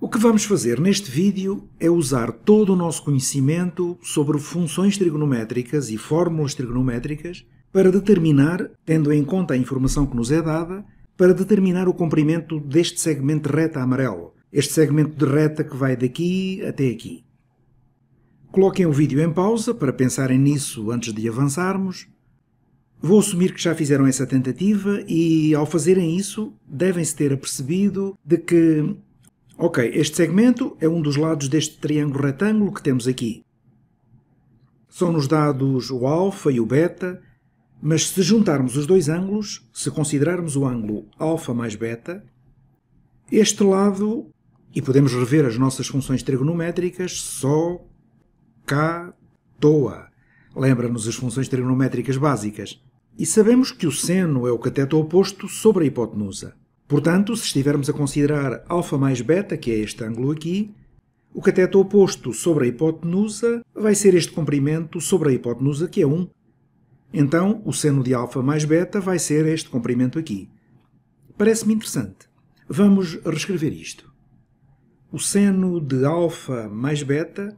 O que vamos fazer neste vídeo é usar todo o nosso conhecimento sobre funções trigonométricas e fórmulas trigonométricas para determinar, tendo em conta a informação que nos é dada, para determinar o comprimento deste segmento de reta amarelo, este segmento de reta que vai daqui até aqui. Coloquem o vídeo em pausa para pensarem nisso antes de avançarmos. Vou assumir que já fizeram essa tentativa e, ao fazerem isso, devem-se ter apercebido de que Ok, este segmento é um dos lados deste triângulo retângulo que temos aqui. São-nos dados o alfa e o beta, mas se juntarmos os dois ângulos, se considerarmos o ângulo alfa mais beta, este lado, e podemos rever as nossas funções trigonométricas, só cá toa. Lembra-nos as funções trigonométricas básicas. E sabemos que o seno é o cateto oposto sobre a hipotenusa. Portanto, se estivermos a considerar alfa mais beta, que é este ângulo aqui, o cateto oposto sobre a hipotenusa vai ser este comprimento sobre a hipotenusa, que é 1. Então, o seno de alfa mais beta vai ser este comprimento aqui. Parece-me interessante. Vamos reescrever isto. O seno de alfa mais beta,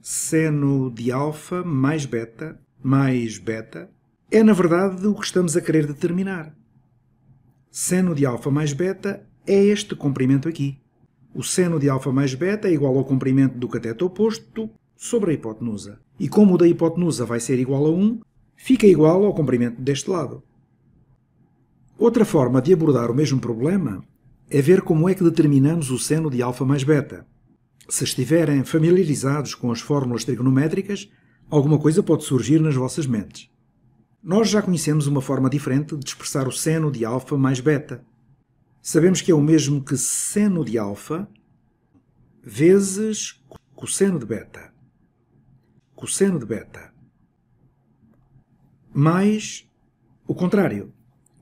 seno de alfa mais beta, mais beta, é na verdade o que estamos a querer determinar seno de alfa mais beta é este comprimento aqui. O seno de alfa mais beta é igual ao comprimento do cateto oposto sobre a hipotenusa. E como o da hipotenusa vai ser igual a 1, fica igual ao comprimento deste lado. Outra forma de abordar o mesmo problema é ver como é que determinamos o seno de alfa mais beta. Se estiverem familiarizados com as fórmulas trigonométricas, alguma coisa pode surgir nas vossas mentes. Nós já conhecemos uma forma diferente de expressar o seno de alfa mais beta. Sabemos que é o mesmo que seno de alfa vezes cosseno de beta. Cosseno de beta. Mais o contrário.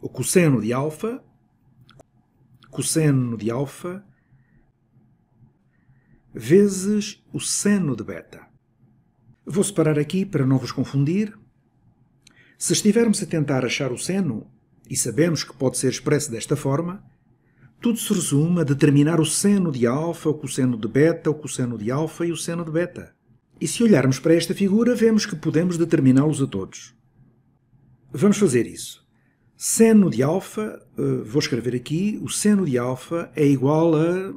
O cosseno de alfa cosseno de alfa vezes o seno de beta. Vou separar aqui para não vos confundir. Se estivermos a tentar achar o seno, e sabemos que pode ser expresso desta forma, tudo se resume a determinar o seno de alfa, o cosseno de beta, o cosseno de alfa e o seno de beta. E se olharmos para esta figura, vemos que podemos determiná-los a todos. Vamos fazer isso. Seno de alfa, eh, vou escrever aqui, o seno de alfa é igual a...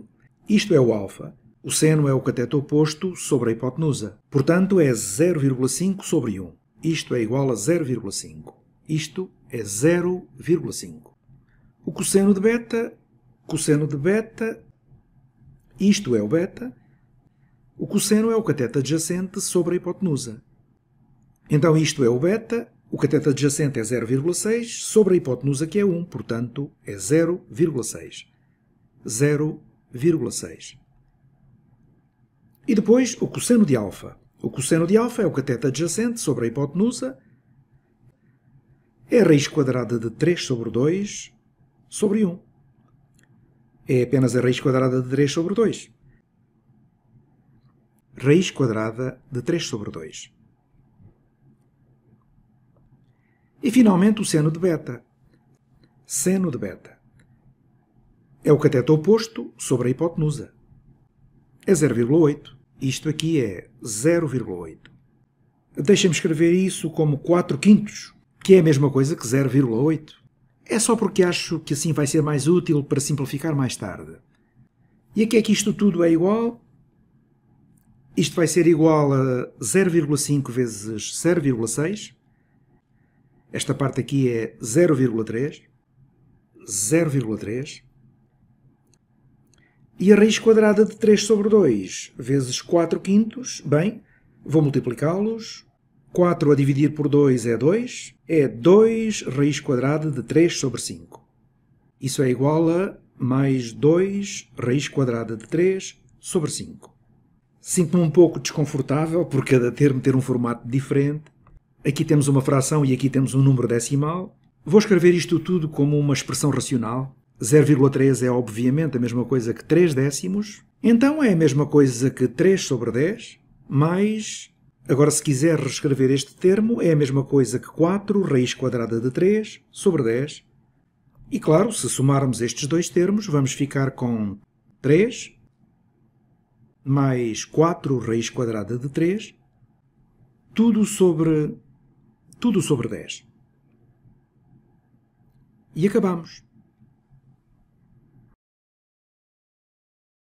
Isto é o alfa. O seno é o cateto oposto sobre a hipotenusa. Portanto, é 0,5 sobre 1. Isto é igual a 0,5. Isto é 0,5. O cosseno de beta, cosseno de beta, isto é o beta. O cosseno é o cateto adjacente sobre a hipotenusa. Então isto é o beta, o cateto adjacente é 0,6 sobre a hipotenusa que é 1, portanto é 0,6. 0,6. E depois o cosseno de alfa. O cosseno de alfa é o cateto adjacente sobre a hipotenusa. É a raiz quadrada de 3 sobre 2 sobre 1. É apenas a raiz quadrada de 3 sobre 2. Raiz quadrada de 3 sobre 2. E, finalmente, o seno de beta. Seno de beta. É o cateto oposto sobre a hipotenusa. É 0,8. Isto aqui é 0,8. deixem me escrever isso como 4 quintos, que é a mesma coisa que 0,8. É só porque acho que assim vai ser mais útil para simplificar mais tarde. E aqui é que isto tudo é igual? Isto vai ser igual a 0,5 vezes 0,6. Esta parte aqui é 0,3. 0,3. E a raiz quadrada de 3 sobre 2 vezes 4 quintos, bem, vou multiplicá-los. 4 a dividir por 2 é 2, é 2 raiz quadrada de 3 sobre 5. Isso é igual a mais 2 raiz quadrada de 3 sobre 5. Sinto-me um pouco desconfortável por cada termo ter um formato diferente. Aqui temos uma fração e aqui temos um número decimal. Vou escrever isto tudo como uma expressão racional, 0,3 é obviamente a mesma coisa que 3 décimos, então é a mesma coisa que 3 sobre 10, mais. Agora, se quiser reescrever este termo, é a mesma coisa que 4 raiz quadrada de 3 sobre 10. E claro, se somarmos estes dois termos, vamos ficar com 3 mais 4 raiz quadrada de 3, tudo sobre, tudo sobre 10. E acabamos.